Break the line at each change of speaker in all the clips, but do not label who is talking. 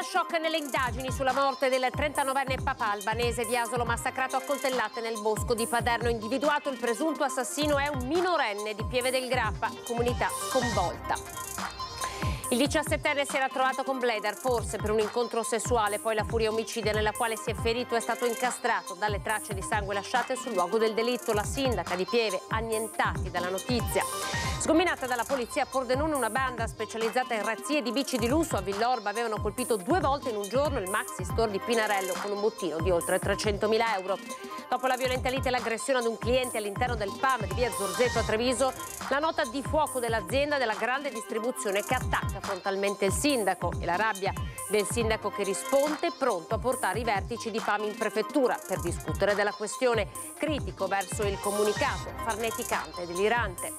Resta shock nelle indagini sulla morte del 39enne papà albanese di Asolo massacrato a coltellate nel bosco di Paderno. Individuato il presunto assassino è un minorenne di Pieve del Grappa, comunità sconvolta. Il 17enne si era trovato con Blader, forse per un incontro sessuale, poi la furia omicida nella quale si è ferito è stato incastrato dalle tracce di sangue lasciate sul luogo del delitto. La sindaca di Pieve, annientati dalla notizia. Sgominata dalla polizia a Pordenone, una banda specializzata in razzie di bici di lusso a Villorba avevano colpito due volte in un giorno il maxi store di Pinarello con un bottino di oltre 300.000 euro. Dopo la violenta lite e l'aggressione ad un cliente all'interno del PAM di via Zorzetto a Treviso, la nota di fuoco dell'azienda della grande distribuzione che attacca frontalmente il sindaco e la rabbia del sindaco che risponde pronto a portare i vertici di PAM in prefettura per discutere della questione, critico verso il comunicato, farneticante e delirante.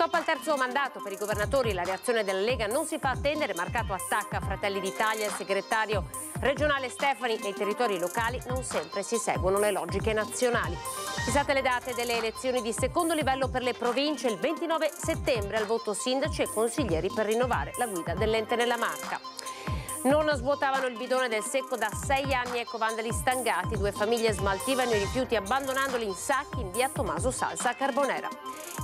Stop al terzo mandato per i governatori, la reazione della Lega non si fa attendere, marcato a stacca Fratelli d'Italia, il segretario regionale Stefani, nei territori locali non sempre si seguono le logiche nazionali. Fissate le date delle elezioni di secondo livello per le province, il 29 settembre al voto sindaci e consiglieri per rinnovare la guida dell'ente nella marca. Non svuotavano il bidone del secco da sei anni ecovandali stangati. Due famiglie smaltivano i rifiuti abbandonandoli in sacchi in via Tommaso Salsa a Carbonera.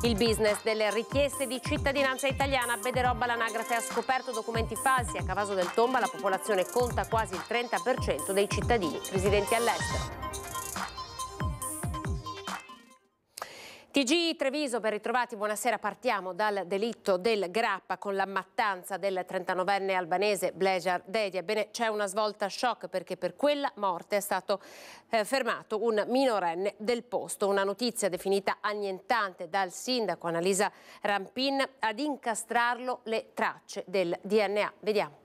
Il business delle richieste di cittadinanza italiana. Bederobba l'anagrafe ha scoperto documenti falsi. A Cavaso del Tomba la popolazione conta quasi il 30% dei cittadini residenti all'estero. TG Treviso, ben ritrovati, buonasera. Partiamo dal delitto del Grappa con la mattanza del 39enne albanese Blejar Dedia. Ebbene, c'è una svolta shock perché per quella morte è stato eh, fermato un minorenne del posto. Una notizia definita annientante dal sindaco Annalisa Rampin ad incastrarlo le tracce del DNA. Vediamo.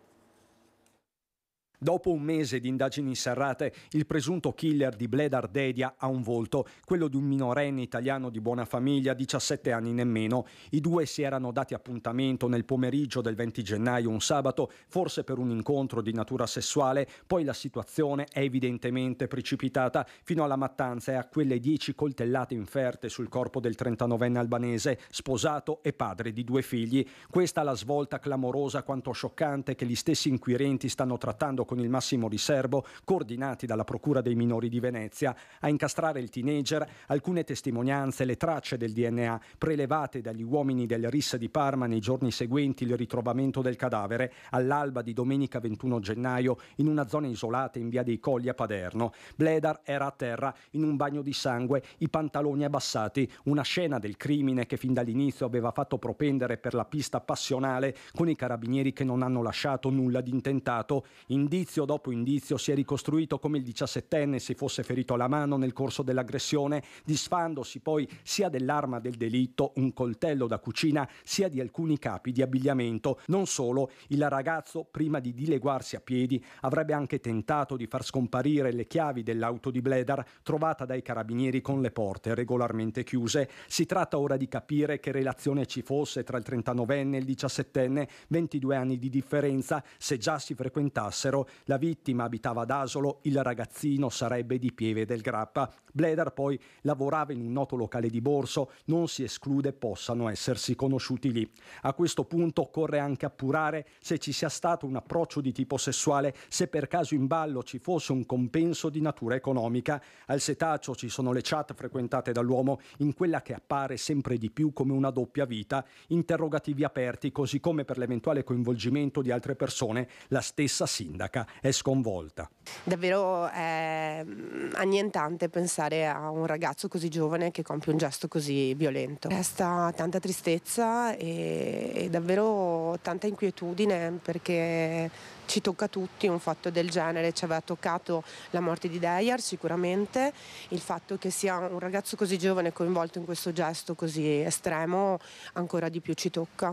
Dopo un mese di indagini serrate, il presunto killer di Bled Ardedia ha un volto, quello di un minorenne italiano di buona famiglia, 17 anni nemmeno. I due si erano dati appuntamento nel pomeriggio del 20 gennaio, un sabato, forse per un incontro di natura sessuale, poi la situazione è evidentemente precipitata fino alla mattanza e a quelle 10 coltellate inferte sul corpo del 39enne albanese, sposato e padre di due figli. Questa la svolta clamorosa quanto scioccante che gli stessi inquirenti stanno trattando con il massimo riservo, coordinati dalla Procura dei minori di Venezia, a incastrare il teenager, alcune testimonianze, le tracce del DNA prelevate dagli uomini del RIS di Parma nei giorni seguenti il ritrovamento del cadavere all'alba di domenica 21 gennaio in una zona isolata in via dei Colli a Paderno. Bledar era a terra in un bagno di sangue, i pantaloni abbassati, una scena del crimine che fin dall'inizio aveva fatto propendere per la pista passionale con i carabinieri che non hanno lasciato nulla di intentato. Indi Indizio dopo indizio si è ricostruito come il 17enne si fosse ferito alla mano nel corso dell'aggressione, disfandosi poi sia dell'arma del delitto, un coltello da cucina, sia di alcuni capi di abbigliamento. Non solo, il ragazzo, prima di dileguarsi a piedi, avrebbe anche tentato di far scomparire le chiavi dell'auto di Bledar, trovata dai carabinieri con le porte regolarmente chiuse. Si tratta ora di capire che relazione ci fosse tra il 39enne e il 17enne, 22 anni di differenza, se già si frequentassero la vittima abitava ad Asolo, il ragazzino sarebbe di Pieve del Grappa. Bleder poi lavorava in un noto locale di Borso, non si esclude possano essersi conosciuti lì. A questo punto occorre anche appurare se ci sia stato un approccio di tipo sessuale, se per caso in ballo ci fosse un compenso di natura economica. Al setaccio ci sono le chat frequentate dall'uomo in quella che appare sempre di più come una doppia vita, interrogativi aperti così come per l'eventuale coinvolgimento di altre persone, la stessa sindaca sciocca e sconvolta.
Davvero è ehm, annientante pensare a un ragazzo così giovane che compie un gesto così violento. Resta tanta tristezza e, e davvero tanta inquietudine perché ci tocca a tutti un fatto del genere, ci aveva toccato la morte di Dejar sicuramente, il fatto che sia un ragazzo così giovane coinvolto in questo gesto così estremo ancora di più ci tocca.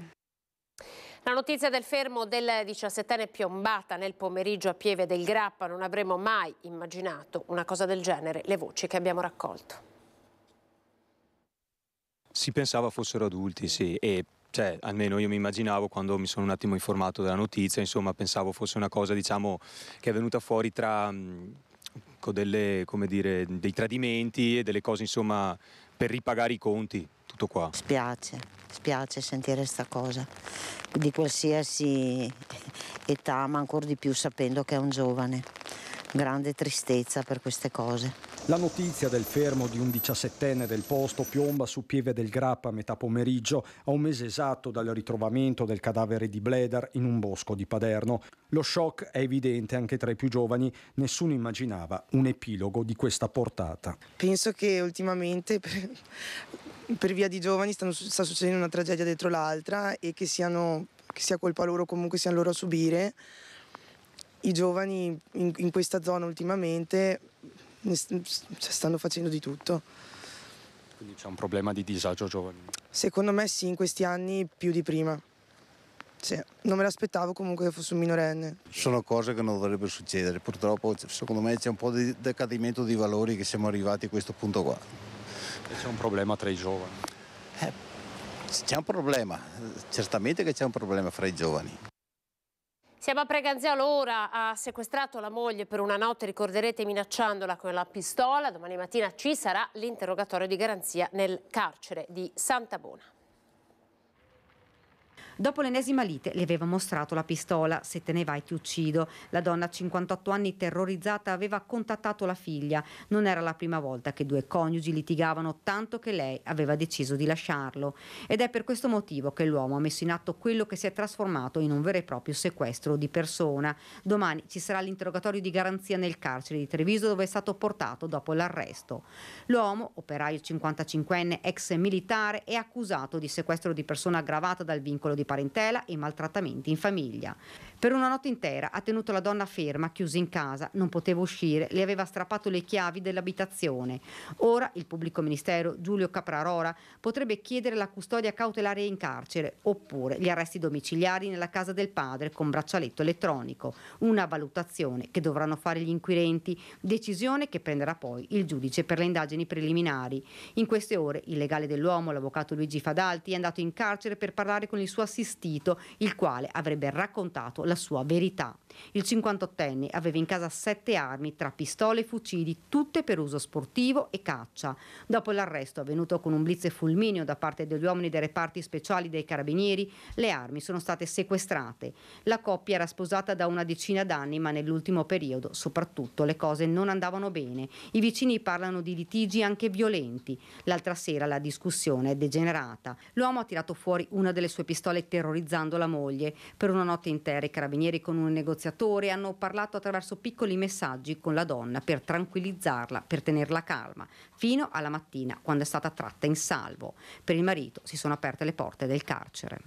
La notizia del fermo del 17enne piombata nel pomeriggio a Pieve del Grappa non avremmo mai immaginato una cosa del genere, le voci che abbiamo raccolto.
Si pensava fossero adulti, sì, e cioè, almeno io mi immaginavo quando mi sono un attimo informato della notizia, insomma, pensavo fosse una cosa, diciamo, che è venuta fuori tra mm, con delle, dire, dei tradimenti e delle cose, insomma, per ripagare i conti, tutto qua.
Spiace spiace sentire questa cosa, di qualsiasi età, ma ancora di più sapendo che è un giovane grande tristezza per queste cose. La notizia del fermo di un 17enne
del posto piomba su Pieve del Grappa a metà pomeriggio, a un mese esatto dal ritrovamento del cadavere di Bledar in un bosco di Paderno. Lo shock è evidente anche tra i più giovani, nessuno immaginava un epilogo di questa portata.
Penso che ultimamente per, via di giovani stanno, sta succedendo una tragedia dietro l'altra e che, siano, che sia colpa loro comunque siano loro a subire i giovani in, in questa zona ultimamente stanno facendo di tutto.
Quindi c'è un problema di disagio giovanile?
Secondo me sì, in questi anni più di prima. Sì, non me l'aspettavo comunque che fosse un minorenne.
Sono cose che non dovrebbero succedere, purtroppo secondo me c'è un po' di decadimento di valori che siamo arrivati a questo punto qua. E c'è un problema tra i giovani? Eh, c'è un problema, certamente che c'è un problema fra i giovani.
Siamo a Preganziano, ora ha sequestrato la moglie per una notte, ricorderete, minacciandola con la pistola. Domani mattina ci sarà l'interrogatorio di garanzia nel carcere di Santa Bona.
Dopo l'ennesima lite le aveva mostrato la pistola, se te ne vai ti uccido. La donna, 58 anni, terrorizzata, aveva contattato la figlia. Non era la prima volta che due coniugi litigavano, tanto che lei aveva deciso di lasciarlo. Ed è per questo motivo che l'uomo ha messo in atto quello che si è trasformato in un vero e proprio sequestro di persona. Domani ci sarà l'interrogatorio di garanzia nel carcere di Treviso dove è stato portato dopo l'arresto. L'uomo, operaio 55enne, ex militare, è accusato di sequestro di persona aggravata dal vincolo di parentela e maltrattamenti in famiglia. Per una notte intera ha tenuto la donna ferma, chiusa in casa, non poteva uscire, le aveva strappato le chiavi dell'abitazione. Ora il pubblico ministero Giulio Caprarora potrebbe chiedere la custodia cautelare in carcere oppure gli arresti domiciliari nella casa del padre con braccialetto elettronico. Una valutazione che dovranno fare gli inquirenti, decisione che prenderà poi il giudice per le indagini preliminari. In queste ore il legale dell'uomo, l'avvocato Luigi Fadalti, è andato in carcere per parlare con il suo assistente assistito, il quale avrebbe raccontato la sua verità. Il 58enne aveva in casa sette armi, tra pistole e fucili, tutte per uso sportivo e caccia. Dopo l'arresto avvenuto con un blitz e fulmineo da parte degli uomini dei reparti speciali dei carabinieri, le armi sono state sequestrate. La coppia era sposata da una decina d'anni, ma nell'ultimo periodo soprattutto le cose non andavano bene. I vicini parlano di litigi anche violenti. L'altra sera la discussione è degenerata. L'uomo ha tirato fuori una delle sue pistole terrorizzando la moglie. Per una notte intera i carabinieri con un negoziato negoziatore hanno parlato attraverso piccoli messaggi con la donna per tranquillizzarla, per tenerla calma, fino alla mattina quando è stata tratta in salvo. Per il marito si sono aperte le porte del carcere.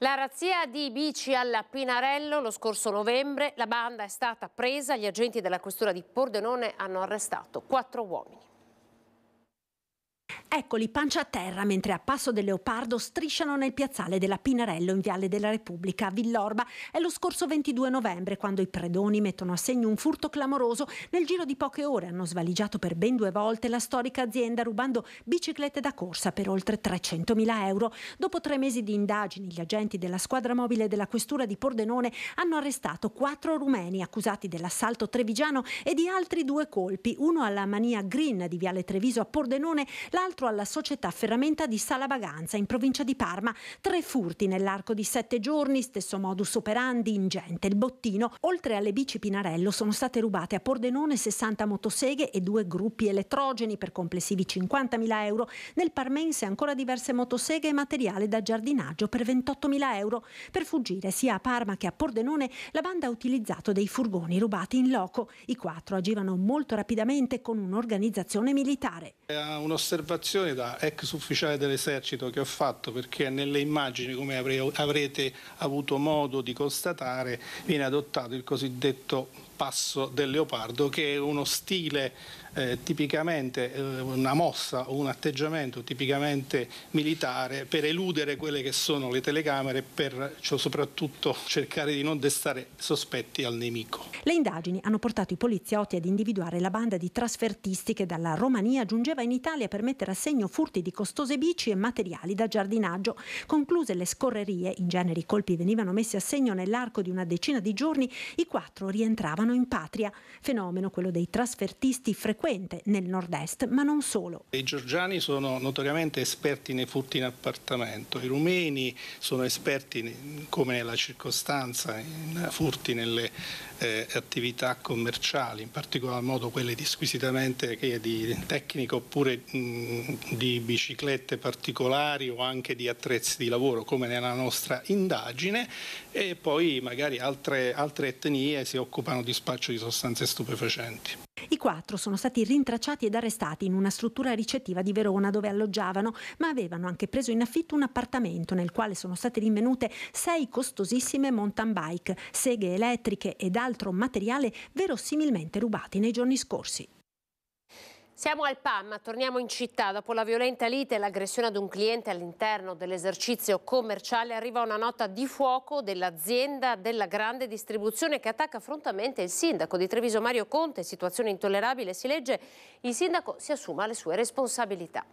La razzia di bici alla Pinarello lo scorso novembre, la banda è stata presa, gli agenti della questura di Pordenone hanno arrestato quattro uomini.
Eccoli pancia a terra mentre a Passo del Leopardo strisciano nel piazzale della Pinarello in Viale della Repubblica a Villorba. È lo scorso 22 novembre quando i predoni mettono a segno un furto clamoroso. Nel giro di poche ore hanno svaligiato per ben due volte la storica azienda rubando biciclette da corsa per oltre 300.000 euro. Dopo tre mesi di indagini gli agenti della squadra mobile della questura di Pordenone hanno arrestato quattro rumeni accusati dell'assalto trevigiano e di altri due colpi, uno alla mania green di Viale Treviso a Pordenone, l'altro l'altro alla società Ferramenta di Sala Baganza in provincia di Parma. Tre furti nell'arco di sette giorni, stesso modus operandi, ingente il bottino. Oltre alle bici Pinarello sono state rubate a Pordenone 60 motoseghe e due gruppi elettrogeni per complessivi 50.000 euro. Nel Parmense ancora diverse motoseghe e materiale da giardinaggio per 28.000 euro. Per fuggire sia a Parma che a Pordenone la banda ha utilizzato dei furgoni rubati in loco. I quattro agivano molto rapidamente con un'organizzazione militare.
È un'osservazione osservazione da ex ufficiale dell'esercito che ho fatto perché nelle immagini, come avrete avuto modo di constatare, viene adottato il cosiddetto passo del leopardo che è uno stile eh, tipicamente, eh, una mossa un atteggiamento tipicamente militare per eludere quelle che sono le telecamere e per cioè, soprattutto cercare di non destare sospetti al nemico.
Le indagini hanno portato i poliziotti ad individuare la banda di trasfertisti che dalla Romania giungeva in Italia per mettere a segno furti di costose bici e materiali da giardinaggio. Concluse le scorrerie, in genere i colpi venivano messi a segno nell'arco di una decina di giorni, i quattro rientravano italiano in patria, fenomeno quello dei trasfertisti frequente nel nord-est, ma non solo. I
giorgiani sono notoriamente esperti nei furti in appartamento, i rumeni sono esperti, come nella circostanza, in furti nelle eh, attività commerciali, in particolar modo quelle di squisitamente eh, di tecnica oppure mh, mm, di biciclette particolari o anche di attrezzi di lavoro, come nella nostra indagine, e poi magari altre, altre etnie si occupano di spaccio di sostanze stupefacenti.
I quattro sono stati rintracciati ed arrestati in una struttura ricettiva di Verona dove alloggiavano, ma avevano anche preso in affitto un appartamento nel quale sono state rinvenute sei costosissime mountain bike, seghe elettriche ed altro materiale verosimilmente rubati nei giorni scorsi.
Siamo al PAM, torniamo in città. Dopo la violenta lite e l'aggressione ad un cliente all'interno dell'esercizio commerciale arriva una nota di fuoco dell'azienda della grande distribuzione che attacca frontalmente il sindaco di Treviso Mario Conte. Situazione intollerabile, si legge, il sindaco si assuma le sue responsabilità.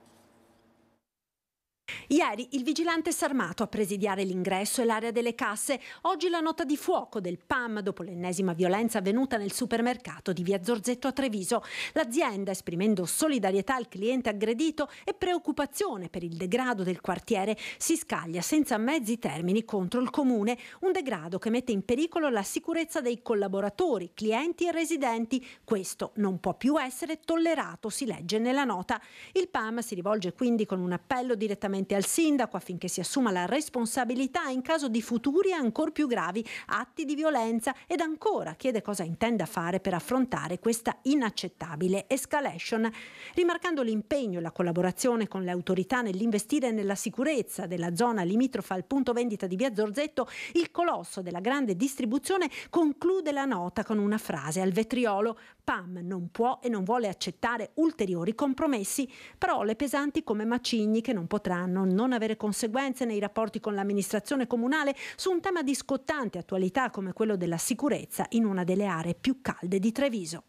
Ieri il vigilante sarmato a presidiare l'ingresso e l'area delle casse, oggi la nota di fuoco del PAM dopo l'ennesima violenza avvenuta nel supermercato di Via Zorzetto a Treviso. L'azienda, esprimendo solidarietà al cliente aggredito e preoccupazione per il degrado del quartiere, si scaglia senza mezzi termini contro il comune, un degrado che mette in pericolo la sicurezza dei collaboratori, clienti e residenti. Questo non può più essere tollerato, si legge nella nota. Il PAM si rivolge quindi con un appello direttamente direttamente al sindaco affinché si assuma la responsabilità in caso di futuri e ancora più gravi atti di violenza ed ancora chiede cosa intenda fare per affrontare questa inaccettabile escalation, rimarcando l'impegno e la collaborazione con le autorità nell'investire nella sicurezza della zona limitrofa al punto vendita di Via Zorzetto, il colosso della grande distribuzione conclude la nota con una frase al vetriolo PAM non può e non vuole accettare ulteriori compromessi, parole pesanti come macigni che non potranno potranno non avere conseguenze nei rapporti con l'amministrazione comunale su un tema di scottante attualità come quello della sicurezza in una delle aree più calde di Treviso.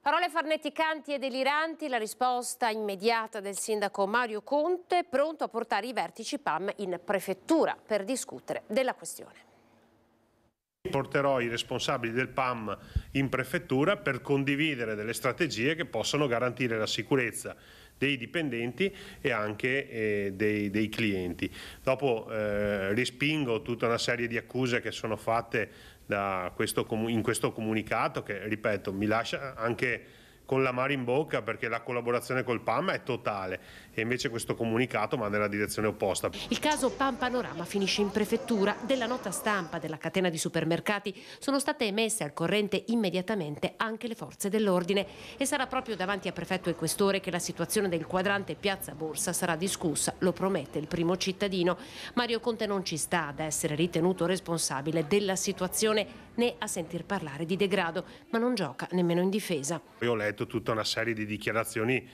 Parole farneticanti e deliranti, la risposta immediata del sindaco Mario Conte, pronto a portare i vertici PAM in prefettura per discutere della questione.
Porterò i responsabili del PAM in prefettura per condividere delle strategie che possano garantire la sicurezza dei dipendenti e anche eh, dei, dei, clienti. Dopo eh, respingo tutta una serie di accuse che sono fatte questo, in questo comunicato che, ripeto, mi lascia anche con la mare in bocca perché la collaborazione col PAM è totale e invece questo comunicato va nella direzione opposta. Il
caso Pan Panorama finisce in prefettura. Della nota stampa della catena di supermercati sono state emesse al corrente immediatamente anche le forze dell'ordine e sarà proprio davanti a prefetto e questore che la situazione del quadrante Piazza Borsa sarà discussa, lo promette il primo cittadino. Mario Conte non ci sta ad essere ritenuto responsabile della situazione né a sentir parlare di degrado, ma non gioca nemmeno in difesa.
Io ho letto tutta una serie di dichiarazioni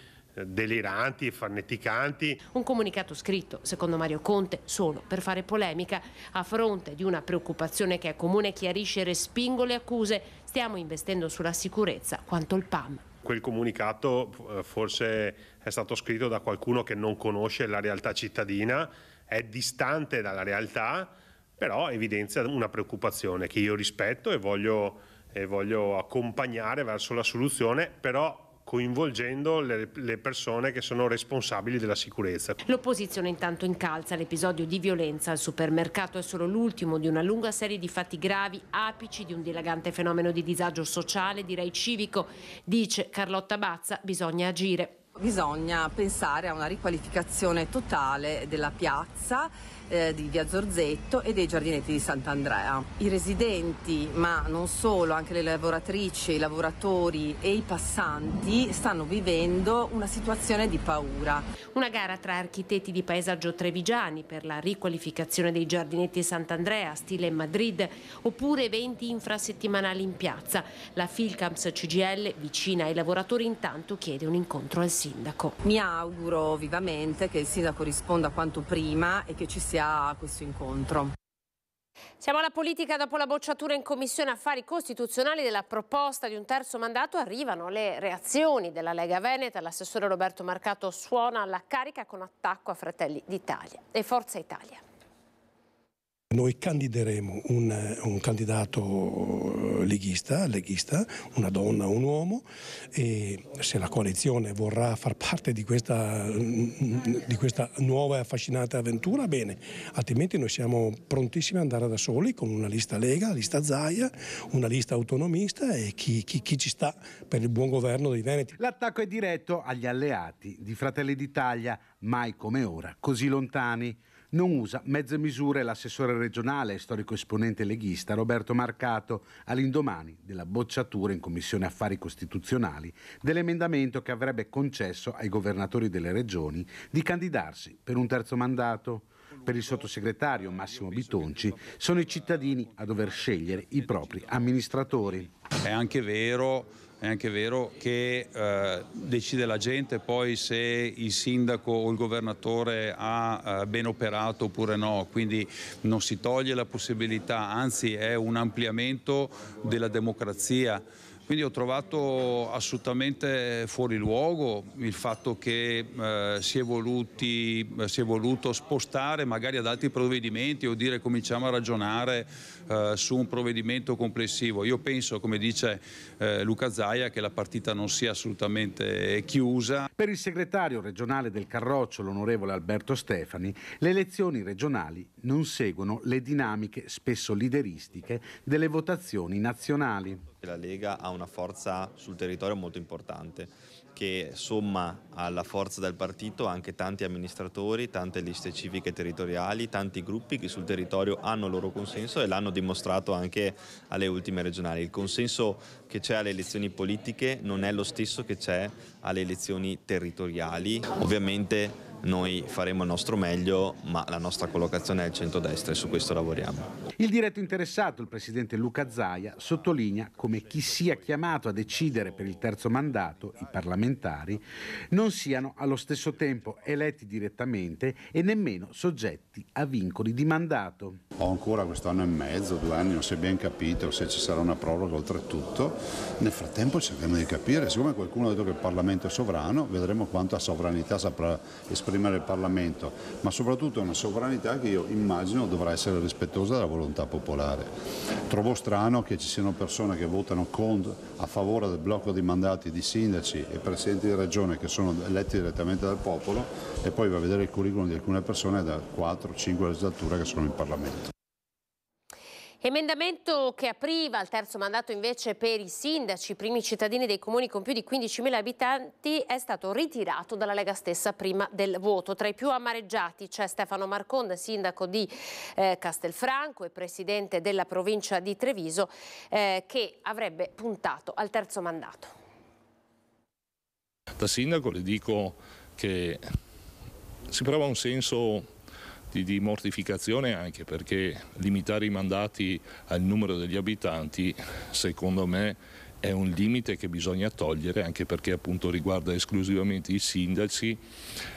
deliranti e farneticanti.
Un comunicato scritto, secondo Mario Conte, solo per fare polemica. A fronte di una preoccupazione che è comune chiarisce e respingo le accuse, stiamo investendo sulla sicurezza quanto il PAM.
Quel comunicato eh, forse è stato scritto da qualcuno che non conosce la realtà cittadina, è distante dalla realtà, però evidenzia una preoccupazione che io rispetto e voglio, e voglio accompagnare verso la soluzione, però coinvolgendo le, le persone che sono responsabili della sicurezza.
L'opposizione intanto incalza l'episodio di violenza al supermercato, è solo l'ultimo di una lunga serie di fatti gravi, apici di un dilagante fenomeno di disagio sociale, direi civico. Dice Carlotta Bazza, bisogna agire. Bisogna
pensare a una riqualificazione totale della piazza eh, di Via Zorzetto e dei giardinetti di Sant'Andrea. I residenti, ma non solo, anche le
lavoratrici, i lavoratori e i passanti stanno vivendo una situazione di paura. Una gara tra architetti di paesaggio trevigiani per la riqualificazione dei giardinetti di Sant'Andrea, stile Madrid, oppure eventi infrasettimanali in piazza. La Filcamps CGL, vicina ai lavoratori, intanto chiede un incontro al sindaco. Mi
auguro vivamente che il sindaco risponda quanto prima e che ci sia sia questo incontro.
Siamo alla politica dopo la bocciatura in Commissione Affari Costituzionali della proposta di un terzo mandato. Arrivano le reazioni della Lega Veneta. L'assessore Roberto Marcato suona alla carica con attacco a Fratelli d'Italia e Forza Italia.
Noi candideremo un, un candidato eh, leghista, leghista, una donna, un uomo e se la coalizione vorrà far parte di questa, mm, di questa nuova e affascinante avventura, bene, altrimenti noi siamo prontissimi ad andare da soli con una lista Lega, una lista Zaia, una lista autonomista
e chi, chi, chi ci sta per il buon governo dei Veneti. L'attacco è diretto agli alleati di Fratelli d'Italia, mai come ora, così lontani non usa mezze misure l'assessore regionale e storico esponente leghista Roberto Marcato all'indomani della bocciatura in Commissione Affari Costituzionali dell'emendamento che avrebbe concesso ai governatori delle regioni di candidarsi per un terzo mandato. Per il sottosegretario Massimo Bitonci sono i cittadini a dover scegliere i propri amministratori.
È anche vero è anche vero che eh, decide la gente poi se il sindaco o il governatore ha eh, ben operato oppure no, quindi non si toglie la possibilità, anzi è un ampliamento della democrazia. Quindi ho trovato assolutamente fuori luogo il fatto che eh, si, è voluti, eh, si, è voluto spostare magari ad altri provvedimenti o dire cominciamo a ragionare eh, su un provvedimento complessivo. Io penso, come dice eh, Luca Zaia, che la partita non sia assolutamente chiusa.
Per il segretario regionale del Carroccio, l'onorevole Alberto Stefani, le elezioni regionali non seguono le dinamiche spesso lideristiche delle votazioni nazionali la Lega ha una forza sul territorio molto importante che somma alla forza
del partito anche tanti amministratori, tante liste civiche territoriali, tanti gruppi che sul territorio hanno il loro consenso e l'hanno dimostrato anche alle ultime regionali. Il consenso che c'è alle elezioni politiche non è lo stesso che c'è alle elezioni territoriali. Ovviamente noi faremo il nostro meglio, ma la nostra collocazione è il centrodestra e su questo lavoriamo.
Il diretto interessato, il presidente Luca Zaia, sottolinea come chi sia chiamato a decidere per il terzo mandato, i parlamentari, non siano allo stesso tempo eletti direttamente e nemmeno soggetti a vincoli di mandato.
Ho ancora quest'anno e mezzo, due anni, non si è ben capito se ci sarà una proroga oltretutto. Nel frattempo cerchiamo di capire, siccome qualcuno ha detto che il Parlamento è sovrano, vedremo quanto a sovranità saprà esprimere esprimere il Parlamento, ma soprattutto una sovranità che io immagino dovrà essere rispettosa della volontà popolare. Trovo strano che ci siano persone che votano contro, a favore del blocco dei mandati di sindaci e presidenti di regione che sono eletti direttamente dal popolo e poi va a vedere il curriculum di alcune persone da 4-5 legislature che sono in Parlamento.
Emendamento che apriva il terzo mandato invece per i sindaci, i primi cittadini dei comuni con più di 15.000 abitanti, è stato ritirato dalla Lega stessa prima del voto. Tra i più amareggiati c'è Stefano Marconda, sindaco di eh, Castelfranco e presidente della provincia di Treviso, eh, che avrebbe puntato al terzo mandato.
Da sindaco le dico che si prova un senso di, di mortificazione anche perché limitare i mandati al numero degli abitanti secondo me è un limite che bisogna togliere anche perché appunto riguarda esclusivamente i sindaci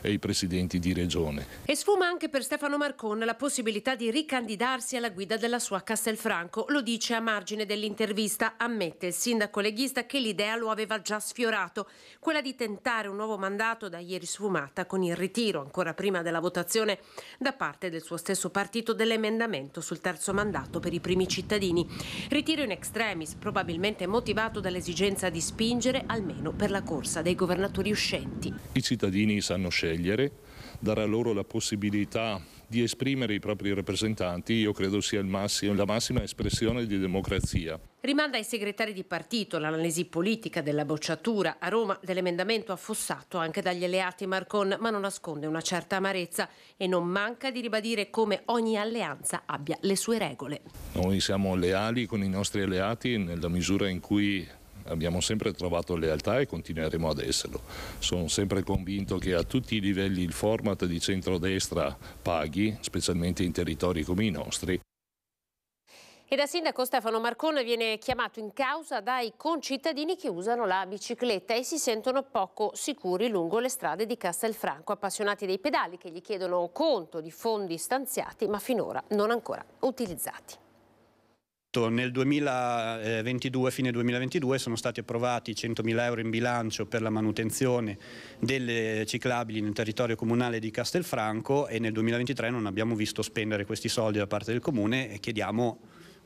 e i presidenti di regione.
E sfuma anche per Stefano Marcon la possibilità di ricandidarsi alla guida della sua Castelfranco, lo dice a margine dell'intervista, ammette il sindaco leghista che l'idea lo aveva già sfiorato, quella di tentare un nuovo mandato da ieri sfumata con il ritiro ancora prima della votazione da parte del suo stesso partito dell'emendamento sul terzo mandato per i primi cittadini. Ritiro in extremis, probabilmente motivato dettato dall'esigenza di spingere almeno per la corsa dei governatori uscenti.
I cittadini sanno scegliere, dare a loro la possibilità di esprimere i propri rappresentanti, io credo sia massimo, la massima espressione di democrazia.
Rimanda ai segretari di partito l'analisi politica della bocciatura a Roma dell'emendamento affossato anche dagli alleati Marcon, ma non nasconde una certa amarezza e non manca di ribadire come ogni alleanza abbia le sue regole.
Noi siamo leali con i nostri alleati nella misura in cui abbiamo sempre trovato lealtà e continueremo ad esserlo. Sono sempre convinto che a tutti i livelli il format di centrodestra paghi, specialmente in territori come i nostri. E
da sindaco Stefano Marcone viene chiamato in causa dai concittadini che usano la bicicletta e si sentono poco sicuri lungo le strade di Castelfranco, appassionati dei pedali che gli chiedono conto di fondi stanziati ma finora non ancora utilizzati
tutto nel 2022, fine 2022, sono stati approvati 100.000 euro in bilancio per la manutenzione delle ciclabili nel territorio comunale di Castelfranco e nel 2023 non abbiamo visto spendere questi soldi da
parte del comune e chiediamo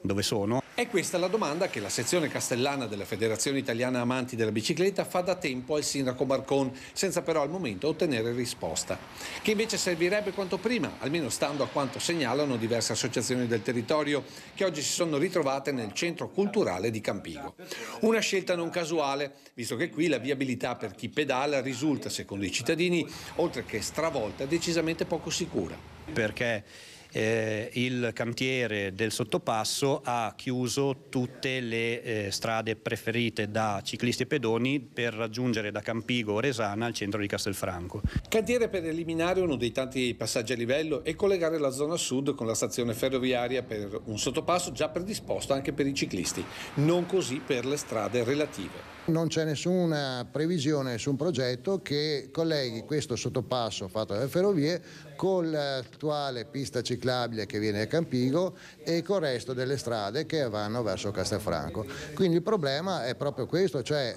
dove sono. È questa la domanda che la sezione castellana della Federazione Italiana Amanti della Bicicletta fa da tempo al sindaco Marcon, senza però al momento ottenere risposta. Che invece servirebbe quanto prima, almeno stando a quanto segnalano diverse associazioni del territorio che oggi si sono ritrovate nel centro culturale di Campigo. Una scelta non casuale, visto che qui la viabilità per chi pedala risulta, secondo i cittadini, oltre che stravolta, decisamente poco sicura. Perché eh, il
cantiere del sottopasso ha chiuso tutte le eh, strade
preferite da ciclisti e pedoni per raggiungere da Campigo o Resana al centro di Castelfranco. Cantiere per eliminare uno dei tanti passaggi a livello e collegare la zona sud con la stazione ferroviaria per un sottopasso già predisposto anche per i ciclisti, non così per le strade relative.
Non c'è nessuna previsione, nessun progetto che colleghi questo sottopasso fatto dalle ferrovie con l'attuale pista ciclabile che viene a Campigo e col resto delle strade che vanno verso Castelfranco. Quindi il problema è proprio questo, cioè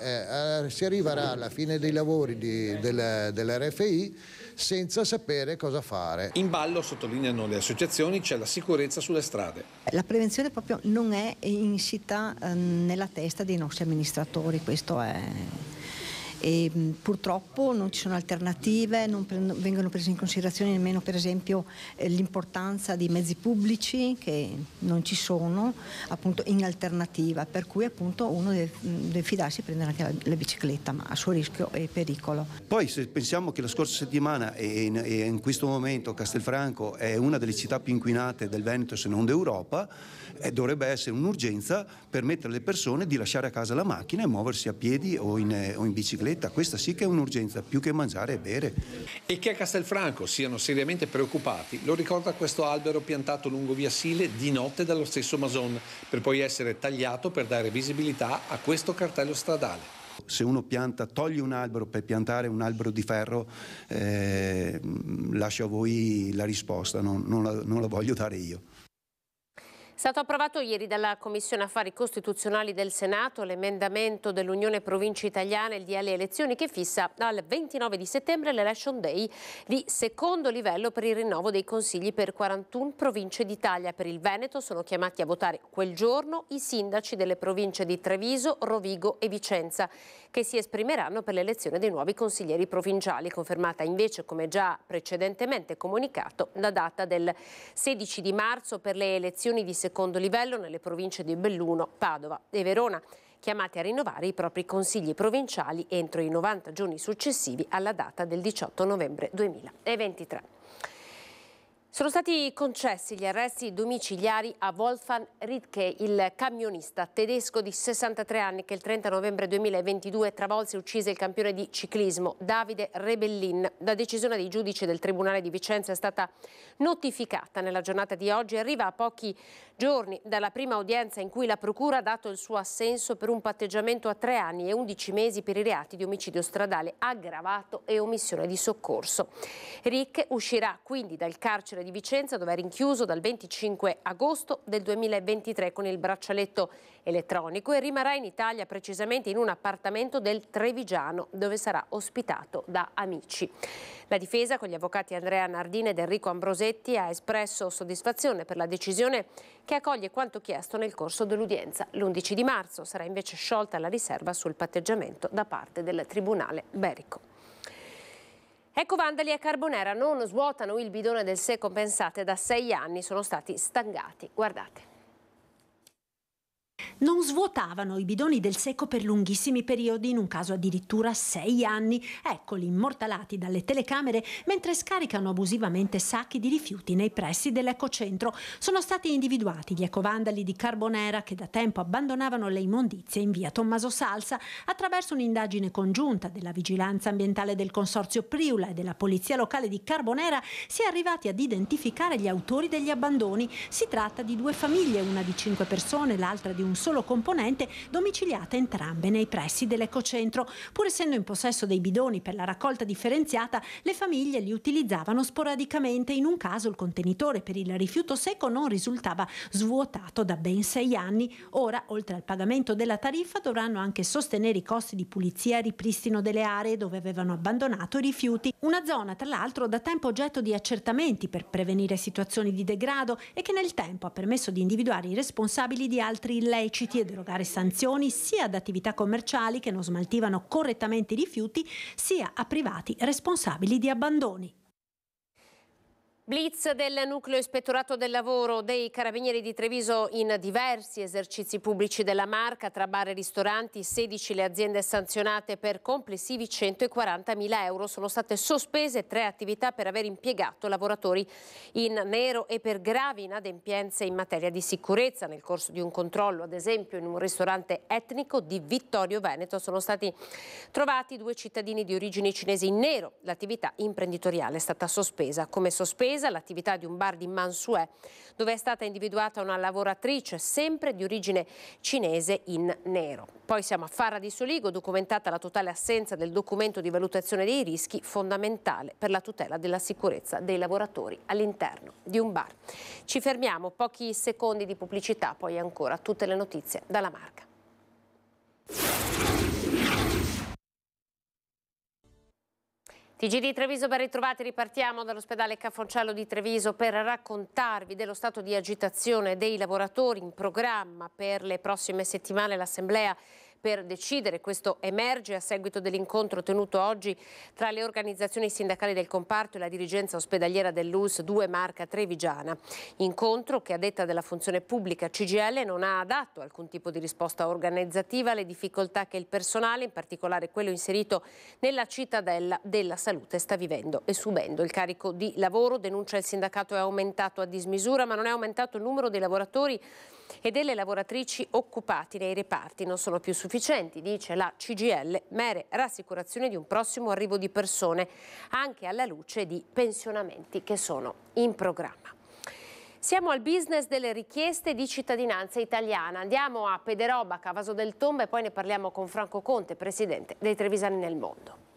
eh, eh si arriverà alla fine dei lavori di, del, dell'RFI
senza sapere cosa fare. In ballo, sottolineano le associazioni, c'è la sicurezza sulle strade.
La prevenzione proprio non è insita eh, nella testa dei nostri amministratori, questo è e purtroppo non ci sono alternative, non prendo, vengono prese in considerazione nemmeno per esempio eh, l'importanza di mezzi pubblici che non ci sono appunto in alternativa, per cui appunto uno deve, deve fidarsi e prendere anche la, la, bicicletta, ma a suo rischio e pericolo.
Poi se pensiamo che la scorsa settimana e in, e in questo momento Castelfranco è una delle città più inquinate del Veneto se non d'Europa, eh, dovrebbe essere un'urgenza permettere alle persone di lasciare a casa la macchina e muoversi a piedi o in, o in bicicletta scaletta, questa sì che è un'urgenza, più che mangiare e bere.
E che a Castelfranco siano seriamente preoccupati lo ricorda questo albero piantato lungo via Sile di notte dallo stesso Mason, per poi essere tagliato per dare visibilità a questo cartello stradale
se uno pianta, toglie un albero per piantare un albero di ferro, eh, lascio a voi la risposta, non, non, la, non la voglio dare io.
È stato approvato ieri dalla Commissione Affari Costituzionali del Senato l'emendamento dell'Unione Province Italiane, il DL Elezioni, che fissa al 29 di settembre l'Election Day di secondo livello per il rinnovo dei consigli per 41 province d'Italia. Per il Veneto sono chiamati a votare quel giorno i sindaci delle province di Treviso, Rovigo e Vicenza, che si esprimeranno per l'elezione dei nuovi consiglieri provinciali, confermata invece, come già precedentemente comunicato, la data del 16 di marzo per le elezioni di secondo secondo livello nelle province di Belluno, Padova e Verona, chiamati a rinnovare i propri consigli provinciali entro i 90 giorni successivi alla data del 18 novembre 2023. Sono stati concessi gli arresti domiciliari a Wolfgang Riedke, il camionista tedesco di 63 anni che il 30 novembre 2022 travolse e uccise il campione di ciclismo Davide Rebellin. La decisione dei giudici del Tribunale di Vicenza è stata notificata nella giornata di oggi arriva a pochi giorni dalla prima udienza in cui la Procura ha dato il suo assenso per un patteggiamento a tre anni e 11 mesi per i reati di omicidio stradale aggravato e omissione di soccorso. Rick uscirà quindi dal carcere carcere di Vicenza dove è rinchiuso dal 25 agosto del 2023 con il braccialetto elettronico e rimarrà in Italia precisamente in un appartamento del Trevigiano dove sarà ospitato da amici. La difesa con gli avvocati Andrea Nardini ed Enrico Ambrosetti ha espresso soddisfazione per la decisione che accoglie quanto chiesto nel corso dell'udienza. L'11 di marzo sarà invece sciolta la riserva sul patteggiamento da parte del Tribunale Berico. Ecco Vandali e Carbonera non svuotano il bidone del secco, pensate, da sei anni, sono stati stangati. Guardate.
Non svuotavano i bidoni del secco per lunghissimi periodi, in un caso addirittura sei anni. Eccoli immortalati dalle telecamere mentre scaricano abusivamente sacchi di rifiuti nei pressi dell'ecocentro. Sono stati individuati gli ecovandali di Carbonera che da tempo abbandonavano le immondizie in via Tommaso Salsa attraverso un'indagine congiunta della vigilanza ambientale del Consorzio Priula e della Polizia Locale di Carbonera si è arrivati ad identificare gli autori degli abbandoni. Si tratta di due famiglie, una di cinque persone, l'altra di un un solo componente domiciliate entrambe nei pressi dell'ecocentro. Pur essendo in possesso dei bidoni per la raccolta differenziata, le famiglie li utilizzavano sporadicamente. In un caso il contenitore per il rifiuto secco non risultava svuotato da ben sei anni. Ora, oltre al pagamento della tariffa, dovranno anche sostenere i costi di pulizia e ripristino delle aree dove avevano abbandonato i rifiuti. Una zona, tra l'altro, da tempo oggetto di accertamenti per prevenire situazioni di degrado e che nel tempo ha permesso di individuare i responsabili di altri illeciti illeciti ed erogare sanzioni sia ad attività commerciali che non smaltivano correttamente i rifiuti, sia a privati responsabili di abbandoni.
Blitz del nucleo ispettorato del lavoro dei carabinieri di Treviso in diversi esercizi pubblici della marca, tra bar e ristoranti, 16 le aziende sanzionate per complessivi 140.000 euro. Sono state sospese tre attività per aver impiegato lavoratori in nero e per gravi inadempienze in materia di sicurezza. Nel corso di un controllo, ad esempio, in un ristorante etnico di Vittorio Veneto sono stati trovati due cittadini di origine cinese in nero. L'attività imprenditoriale è stata sospesa come sospesa sospesa l'attività di un bar di Mansue, dove è stata individuata una lavoratrice sempre di origine cinese in nero. Poi siamo a Farra di Soligo, documentata la totale assenza del documento di valutazione dei rischi, fondamentale per la tutela della sicurezza dei lavoratori all'interno di un bar. Ci fermiamo, pochi secondi di pubblicità, poi ancora tutte le notizie dalla marca. TG di Treviso, ben ritrovati. Ripartiamo dall'ospedale Caffoncello di Treviso per raccontarvi dello stato di agitazione dei lavoratori in programma per le prossime settimane l'Assemblea per decidere. Questo emerge a seguito dell'incontro tenuto oggi tra le organizzazioni sindacali del comparto e la dirigenza ospedaliera dell'ULS 2 Marca Trevigiana. Incontro che a detta della funzione pubblica CGL non ha dato alcun tipo di risposta organizzativa alle difficoltà che il personale, in particolare quello inserito nella cittadella della salute, sta vivendo e subendo. Il carico di lavoro, denuncia il sindacato, è aumentato a dismisura ma non è aumentato il numero dei lavoratori e delle lavoratrici occupati nei reparti non sono più sufficienti, dice la CGL, mere rassicurazioni di un prossimo arrivo di persone, anche alla luce di pensionamenti che sono in programma. Siamo al business delle richieste di cittadinanza italiana. Andiamo a Pederoba, Cavaso del Tomba e poi ne parliamo con Franco Conte, presidente dei Trevisani nel mondo.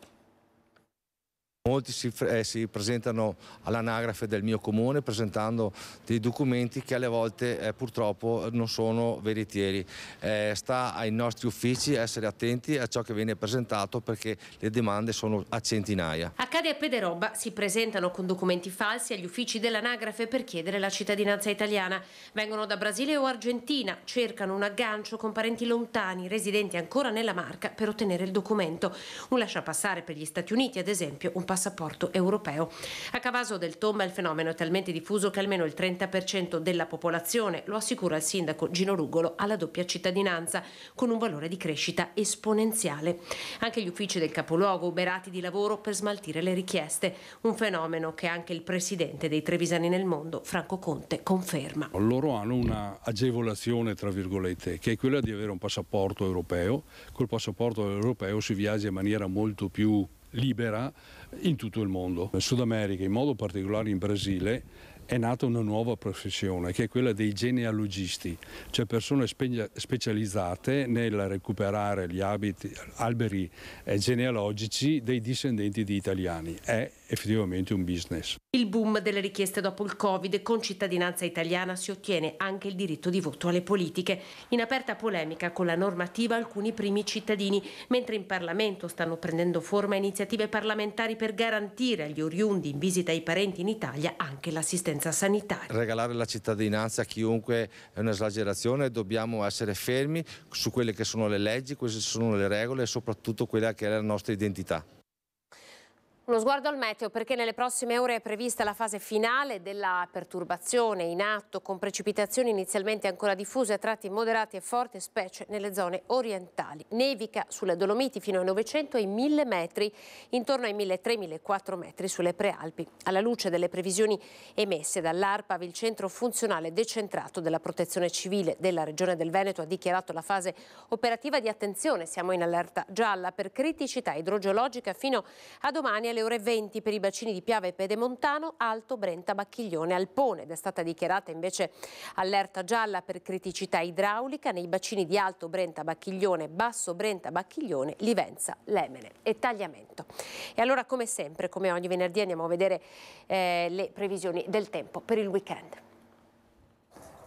Molti si, eh, si presentano all'anagrafe del mio comune presentando dei documenti che alle volte eh, purtroppo non sono veritieri. Eh, sta ai nostri uffici essere attenti a ciò che viene presentato perché le demande sono a centinaia.
Accade a Pederoba, si presentano con documenti falsi agli uffici dell'anagrafe per chiedere la cittadinanza italiana. Vengono da Brasile o Argentina, cercano un aggancio con parenti lontani, residenti ancora nella marca, per ottenere il documento. Un lasciapassare per gli Stati Uniti, ad esempio, un passaporto europeo. A Cavaso del Tomba il fenomeno è talmente diffuso che almeno il 30% della popolazione, lo assicura il sindaco Gino Rugolo, ha la doppia cittadinanza, con un valore di crescita esponenziale. Anche gli uffici del capoluogo uberati di lavoro per smaltire le richieste, un fenomeno che anche il presidente dei Trevisani nel mondo, Franco Conte, conferma.
Loro hanno un'agevolazione, tra virgolette, che è quella di avere un passaporto europeo. Col passaporto europeo si viaggia in maniera molto più libera in tutto il mondo. In Sud America, in modo particolare in Brasile, è nata una nuova professione che è quella dei genealogisti, cioè persone spe specializzate nel recuperare gli abiti, alberi eh, genealogici dei discendenti di italiani. È effettivamente un business.
Il boom delle richieste dopo il Covid con cittadinanza italiana si ottiene anche il diritto di voto alle politiche. In aperta polemica con la normativa alcuni primi cittadini, mentre in Parlamento stanno prendendo forma iniziative parlamentari per garantire agli oriundi in visita ai parenti in Italia anche l'assistenza assistenza sanitaria.
Regalare la cittadinanza a chiunque è un'esagerazione, dobbiamo essere fermi su quelle che sono le leggi, queste sono le regole e soprattutto quella che è la nostra identità.
Uno sguardo al meteo perché nelle prossime ore è prevista la fase finale della perturbazione in atto con precipitazioni inizialmente ancora diffuse a tratti moderati e forti specie nelle zone orientali. Nevica sulle Dolomiti fino a 900 e 1000 metri, intorno ai 1300-1400 metri sulle prealpi. Alla luce delle previsioni emesse dall'ARPAV, il centro funzionale decentrato della protezione civile della regione del Veneto ha dichiarato la fase operativa di attenzione. Siamo in allerta gialla per criticità idrogeologica fino a domani le ore 20 per i bacini di Piave Pedemontano, Alto, Brenta, Bacchiglione, Alpone ed è stata dichiarata invece allerta gialla per criticità idraulica nei bacini di Alto, Brenta, Bacchiglione, Basso, Brenta, Bacchiglione, Livenza, Lemene e Tagliamento. E allora come sempre, come ogni venerdì andiamo a vedere eh, le previsioni del tempo per il weekend.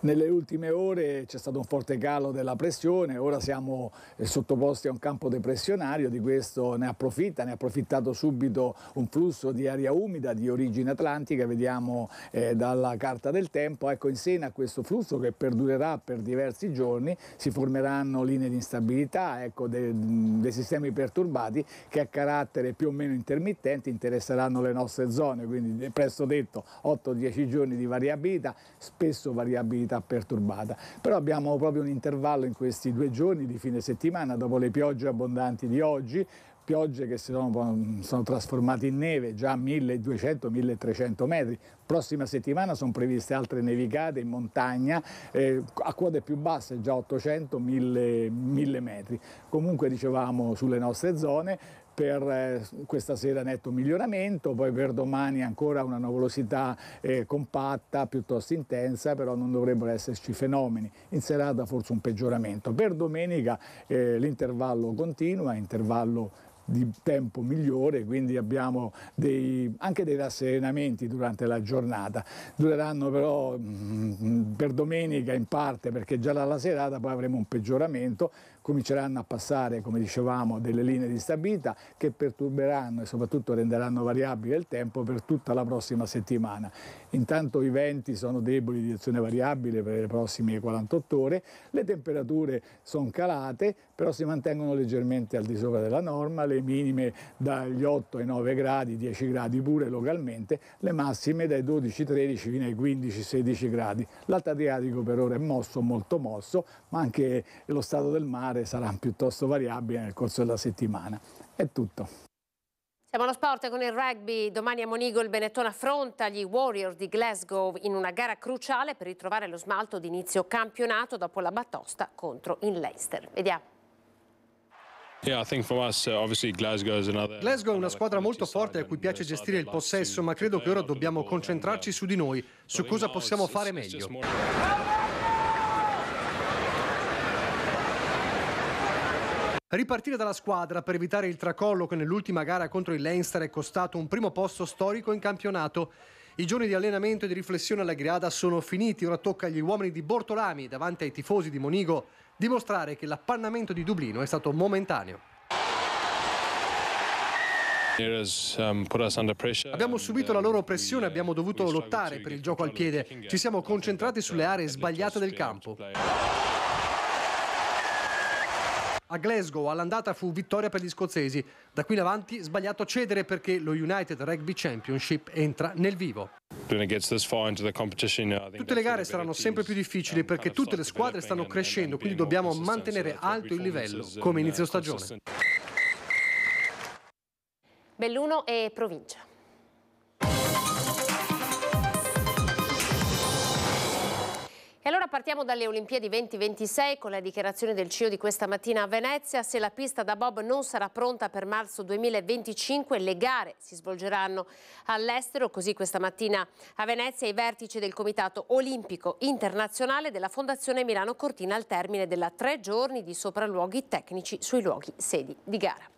Nelle ultime ore c'è stato un forte calo della pressione, ora siamo eh, sottoposti a un campo depressionario, di questo ne approfitta, ne ha approfittato subito un flusso di aria umida di origine atlantica, vediamo eh, dalla carta del tempo, ecco in seno a questo flusso che perdurerà per diversi giorni, si formeranno linee di instabilità, ecco, dei de sistemi perturbati che a carattere più o meno intermittente interesseranno le nostre zone, quindi presto detto 8-10 giorni di variabilità, spesso variabilità sta perturbata. Però abbiamo proprio un intervallo in questi due giorni di fine settimana, dopo le piogge abbondanti di oggi, piogge che si sono, mm, sono trasformate in neve, già a 1200-1300 metri. Prossima settimana sono previste altre nevicate in montagna, eh, a quote più basse già 800-1000 metri. Comunque dicevamo sulle nostre zone per eh, questa sera netto miglioramento, poi per domani ancora una nuvolosità eh, compatta, piuttosto intensa, però non dovrebbero esserci fenomeni. In serata forse un peggioramento. Per domenica eh, l'intervallo continua, intervallo di tempo migliore, quindi abbiamo dei, anche dei rasserenamenti durante la giornata. Dureranno però mh, mm, per domenica in parte perché già dalla serata poi avremo un peggioramento, cominceranno a passare, come dicevamo, delle linee di stabilità che perturberanno e soprattutto renderanno variabile il tempo per tutta la prossima settimana. Intanto i venti sono deboli di azione variabile per le prossime 48 ore, le temperature sono calate, però si mantengono leggermente al di sopra della norma, le minime dagli 8 ai 9 gradi, 10 gradi pure localmente, le massime dai 12, 13 fino ai 15, 16 gradi. L'alto Adriatico per ora è mosso, molto mosso, ma anche lo stato del mare sarà piuttosto variabile nel corso della settimana. È tutto.
Siamo allo sport con il rugby. Domani a Monigo il Benetton affronta gli Warriors di Glasgow in una gara cruciale per ritrovare lo smalto d'inizio campionato dopo la batosta contro il Leicester. Vediamo.
Uh, Glasgow
è una squadra molto forte a cui piace uh, gestire il possesso, ma credo che ora dobbiamo concentrarci su di noi, su cosa possiamo fare meglio. Ripartire dalla squadra per evitare il tracollo che nell'ultima gara contro il Leinster è costato un primo posto storico in campionato. I giorni di allenamento e di riflessione alla griada sono finiti, ora tocca agli uomini di Bortolami davanti ai tifosi di Monigo dimostrare che l'appannamento di Dublino è stato momentaneo. Abbiamo subito la loro pressione, abbiamo dovuto lottare per il gioco al piede, ci siamo concentrati sulle aree sbagliate del campo. A Glasgow all'andata fu vittoria per gli scozzesi. Da qui in avanti sbagliato cedere perché lo United Rugby
Championship entra nel vivo. Tutte le
gare saranno sempre più difficili perché tutte le squadre stanno crescendo, quindi dobbiamo mantenere alto il livello come uh, inizio stagione.
Belluno e provincia. E allora partiamo dalle Olimpiadi 2026 con la dichiarazione del CIO di questa mattina a Venezia. Se la pista da Bob non sarà pronta per marzo 2025, le gare si svolgeranno all'estero. Così questa mattina a Venezia i vertici del Comitato Olimpico Internazionale della Fondazione Milano Cortina al termine della tre giorni di sopralluoghi tecnici sui luoghi sedi di gara.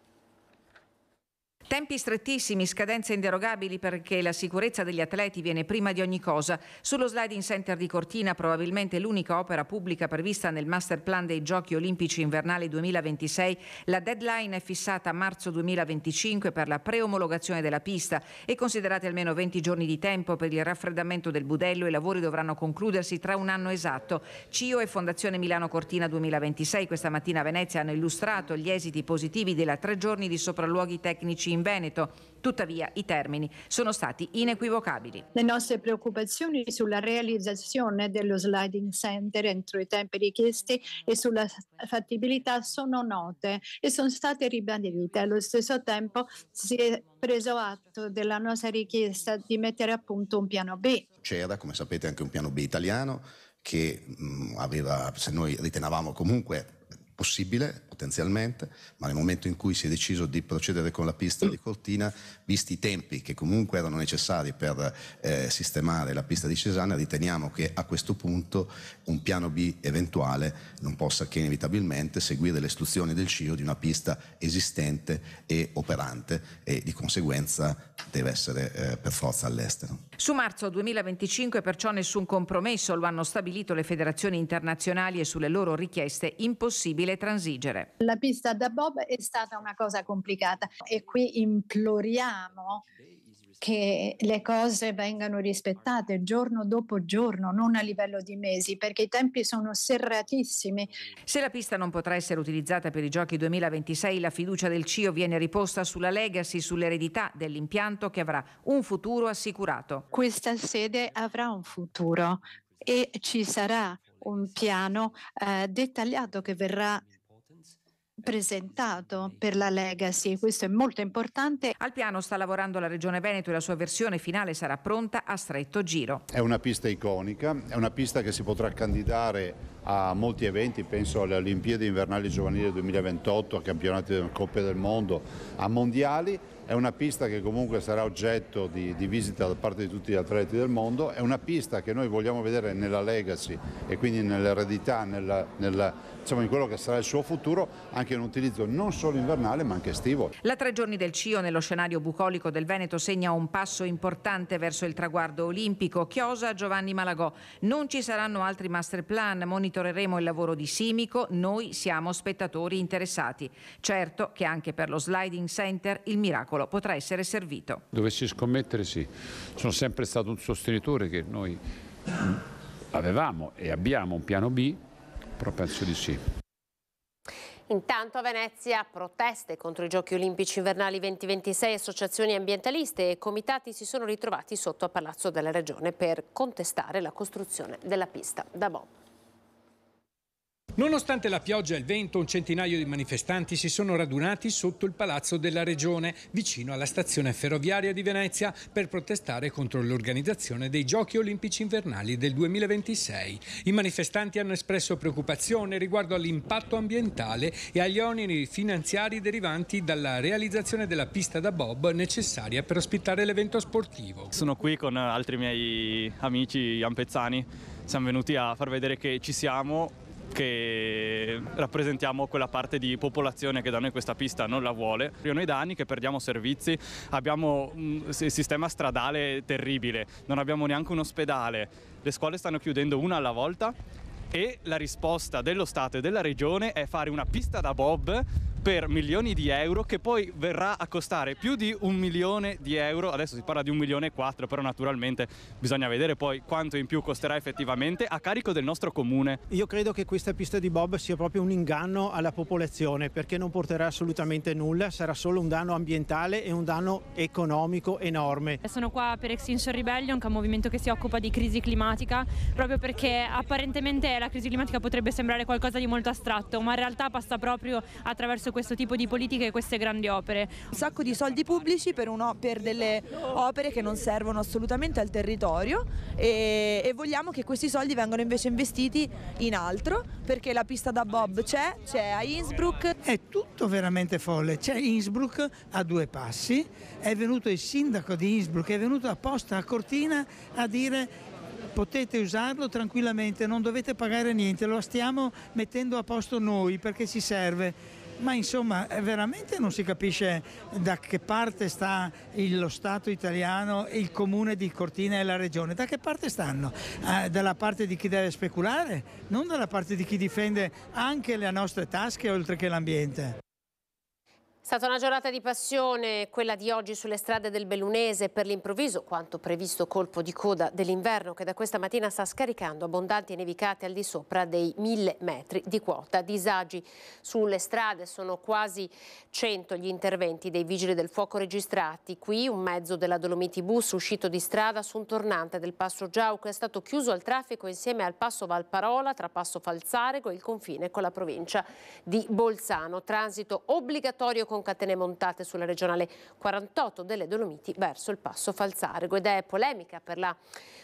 Tempi strettissimi, scadenze inderogabili perché la sicurezza degli atleti viene prima di ogni cosa. Sullo sliding center di Cortina, probabilmente l'unica opera pubblica prevista nel master plan dei Giochi Olimpici Invernali 2026, la deadline è fissata a marzo 2025 per la preomologazione della pista e considerate almeno 20 giorni di tempo per il raffreddamento del budello. I lavori dovranno concludersi tra un anno esatto. CIO e Fondazione Milano Cortina 2026 questa mattina a Venezia hanno illustrato gli esiti positivi della tre giorni di sopralluoghi tecnici in in Veneto. Tuttavia i termini sono stati inequivocabili.
Le nostre preoccupazioni sulla realizzazione dello sliding center entro i tempi richiesti e sulla fattibilità sono note e sono state ribadite. Allo stesso tempo si è preso atto della nostra richiesta di mettere a punto un piano B.
C'era, come sapete, anche un piano B italiano che mh, aveva, se noi ritenevamo comunque possibile, potenzialmente, ma nel momento in cui si è deciso di procedere con la pista di Cortina, visti i tempi che comunque erano necessari per eh, sistemare la pista di Cesana, riteniamo che a questo punto un piano B eventuale non possa che inevitabilmente seguire le istruzioni del CIO di una pista esistente e operante e di conseguenza deve essere eh, per forza all'estero.
Su marzo 2025 perciò nessun compromesso, lo hanno stabilito le federazioni internazionali e sulle loro richieste impossibile transigere.
La pista da Bob è stata una cosa complicata e qui imploriamo che le cose vengano rispettate giorno dopo giorno, non a livello di mesi, perché
i tempi sono serratissimi. Se la pista non potrà essere utilizzata per i giochi 2026, la fiducia del CIO viene riposta sulla legacy, sull'eredità dell'impianto che avrà un futuro assicurato. Questa sede avrà un futuro e ci sarà
un piano eh, dettagliato che verrà presentato
per la legacy, questo è molto importante. Al piano sta lavorando la Regione Veneto e la sua versione finale sarà pronta a stretto giro.
È una pista iconica, è una pista che si potrà candidare a molti eventi, penso alle Olimpiadi invernali giovanili 2028, a campionati della Coppa del Mondo, a mondiali, è una pista che comunque sarà oggetto di, di, visita da parte di tutti gli atleti del mondo, è una pista che noi vogliamo vedere nella legacy e quindi nell'eredità, nella, nella diciamo, in quello che sarà il suo futuro anche in un utilizzo non solo invernale ma anche estivo.
La tre giorni del CIO nello scenario bucolico del Veneto segna un passo importante verso il traguardo olimpico. Chiosa Giovanni Malagò. Non ci saranno altri master plan, monitoreremo il lavoro di Simico, noi siamo spettatori interessati. Certo che anche per lo sliding center il miracolo potrà essere servito.
Dovessi scommettere sì, sono sempre stato un sostenitore che noi avevamo e abbiamo un piano B però penso di sì.
Intanto a Venezia proteste contro i giochi olimpici invernali 2026, associazioni ambientaliste e comitati si sono ritrovati sotto a Palazzo della Regione per contestare la costruzione della pista da Bob.
Nonostante la pioggia e il vento, un centinaio di manifestanti si sono radunati sotto il palazzo della regione, vicino alla stazione ferroviaria di Venezia, per protestare contro l'organizzazione dei Giochi Olimpici Invernali del 2026. I manifestanti hanno espresso preoccupazione riguardo all'impatto ambientale e agli oneri finanziari derivanti dalla realizzazione della pista da bob necessaria per ospitare l'evento sportivo. Sono qui con altri miei amici ampezzani, siamo venuti a far vedere che ci siamo che rappresentiamo quella parte di popolazione che da noi questa pista non la vuole. Noi da anni che perdiamo servizi, abbiamo un sistema stradale terribile, non abbiamo neanche un ospedale, le scuole stanno chiudendo una alla volta e la risposta dello Stato e della Regione è fare una pista da bob per milioni di euro che poi verrà a costare più di un milione di euro, adesso si parla di un milione e quattro, però naturalmente bisogna vedere poi quanto in più costerà effettivamente a carico del nostro comune. Io credo che questa pista di Bob sia proprio un inganno alla popolazione perché non porterà assolutamente nulla, sarà solo un danno ambientale e un danno economico enorme.
Sono qua per Extinction Rebellion, che è un movimento che si occupa di crisi climatica, proprio perché apparentemente la crisi climatica potrebbe sembrare qualcosa di molto astratto, ma in realtà passa proprio attraverso questo tipo di politiche e queste grandi opere.
Un sacco di soldi pubblici per, per delle opere che non servono assolutamente al territorio e, e vogliamo che questi soldi vengano invece investiti in altro perché la pista da Bob c'è, c'è a Innsbruck. È tutto
veramente folle, c'è Innsbruck a due passi, è venuto il sindaco di Innsbruck, è venuto apposta a Cortina a dire potete usarlo tranquillamente, non dovete pagare niente, lo stiamo mettendo a posto noi perché ci serve ma insomma eh, veramente non si capisce da che parte sta lo Stato italiano, il comune di Cortina e la regione, da che parte stanno? Eh, dalla parte di chi deve speculare, non dalla parte di chi difende anche le nostre tasche oltre che l'ambiente.
È stata una giornata di passione, quella di oggi sulle strade del Bellunese per l'improvviso, quanto previsto colpo di coda dell'inverno che da questa mattina sta scaricando abbondanti nevicate al di sopra dei mille metri di quota. Disagi sulle strade, sono quasi 100 gli interventi dei vigili del fuoco registrati. Qui un mezzo della Dolomiti Bus uscito di strada su un tornante del Passo Giauco è stato chiuso al traffico insieme al Passo Valparola tra Passo Falzarego e il confine con la provincia di Bolzano. Transito obbligatorio con con catene montate sulla regionale 48 delle Dolomiti verso il passo Falzarego ed è polemica per la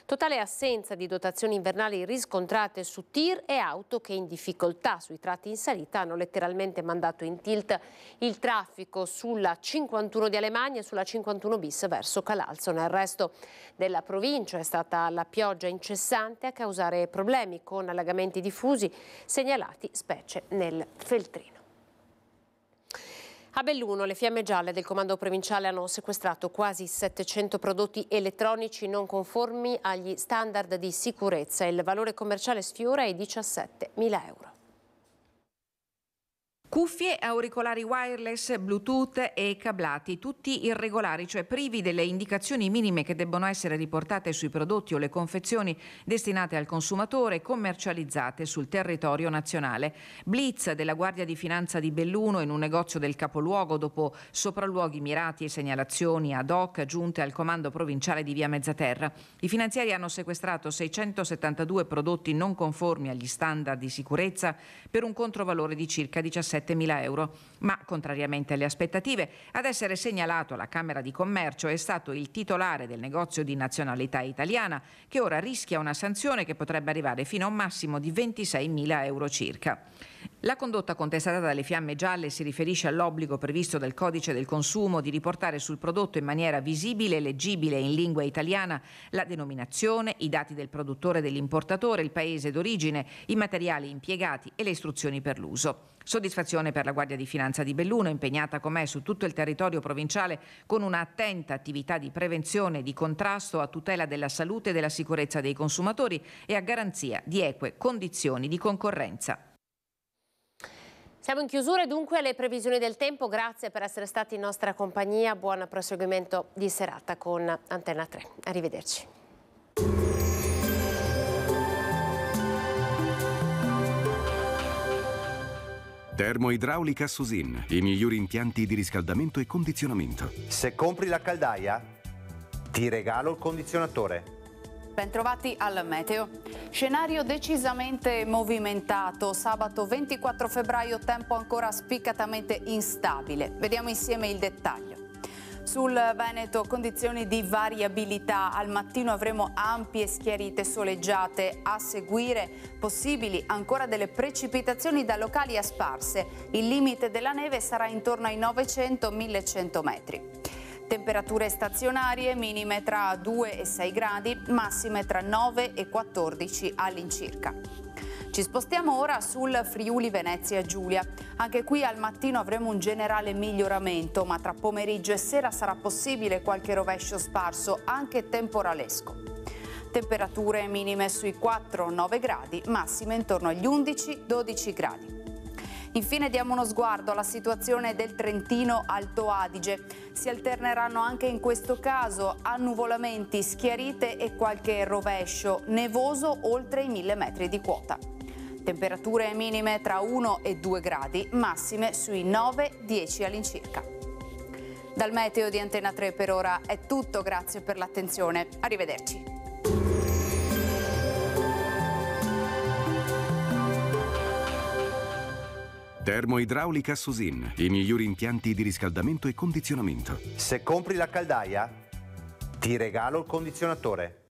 totale assenza di dotazioni invernali riscontrate su tir e auto che in difficoltà sui tratti in salita hanno letteralmente mandato in tilt il traffico sulla 51 di Alemagna e sulla 51 bis verso Calalzo. Nel resto della provincia è stata la pioggia incessante a causare problemi con allagamenti diffusi segnalati specie nel Feltrino. A Belluno le fiamme gialle del comando provinciale hanno sequestrato quasi 700 prodotti elettronici non conformi agli standard di sicurezza. Il valore commerciale sfiora i 17.000 euro.
Cuffie, auricolari wireless, Bluetooth e cablati, tutti irregolari, cioè privi delle indicazioni minime che debbono essere riportate sui prodotti o le confezioni destinate al consumatore commercializzate sul territorio nazionale. Blitz della Guardia di Finanza di Belluno in un negozio del capoluogo dopo sopralluoghi mirati e segnalazioni ad hoc giunte al comando provinciale di Via Mezzaterra. I finanzieri hanno sequestrato 672 prodotti non conformi agli standard di sicurezza per un controvalore di circa 17 7.000 euros. ma contrariamente alle aspettative, ad essere segnalato alla Camera di Commercio è stato il titolare del negozio di nazionalità italiana, che ora rischia una sanzione che potrebbe arrivare fino a un massimo di 26.000 euro circa. La condotta contestata dalle fiamme gialle si riferisce all'obbligo previsto dal codice del consumo di riportare sul prodotto in maniera visibile e leggibile in lingua italiana la denominazione, i dati del produttore e dell'importatore, il paese d'origine, i materiali impiegati e le istruzioni per l'uso. Soddisfazione per la Guardia di Finanza Comunanza di Belluno, impegnata com'è su tutto il territorio provinciale con un'attenta attività di prevenzione e di contrasto a tutela della salute e della sicurezza dei consumatori e a garanzia di eque condizioni di concorrenza.
Siamo in chiusura dunque alle previsioni del tempo, grazie per essere stati in nostra compagnia, buon proseguimento di serata con Antenna 3, arrivederci.
Termoidraulica Susin, i migliori
impianti di riscaldamento e condizionamento. Se compri la caldaia, ti
regalo il condizionatore.
Bentrovati al meteo. Scenario decisamente movimentato. Sabato 24 febbraio, tempo ancora spiccatamente instabile. Vediamo insieme il dettaglio. Sul Veneto condizioni di variabilità, al mattino avremo ampie schiarite soleggiate a seguire, possibili ancora delle precipitazioni da locali a sparse, il limite della neve sarà intorno ai 900-1100 metri. Temperature stazionarie minime tra 2 e 6 gradi, massime tra 9 e 14 all'incirca. Ci spostiamo ora sul Friuli Venezia Giulia. Anche qui al mattino avremo un generale miglioramento, ma tra pomeriggio e sera sarà possibile qualche rovescio sparso, anche temporalesco. Temperature minime sui 4-9 gradi, massime intorno agli 11-12 gradi. Infine diamo uno sguardo alla situazione del Trentino Alto Adige. Si alterneranno anche in questo caso annuvolamenti, schiarite e qualche rovescio nevoso oltre i 1000 metri di quota. Temperature minime tra 1 e 2 gradi, massime sui 9-10 all'incirca. Dal meteo di Antena 3 per ora è tutto, grazie per l'attenzione, arrivederci.
Termoidraulica Susin, i migliori impianti di riscaldamento e condizionamento. Se
compri la caldaia, ti regalo il condizionatore.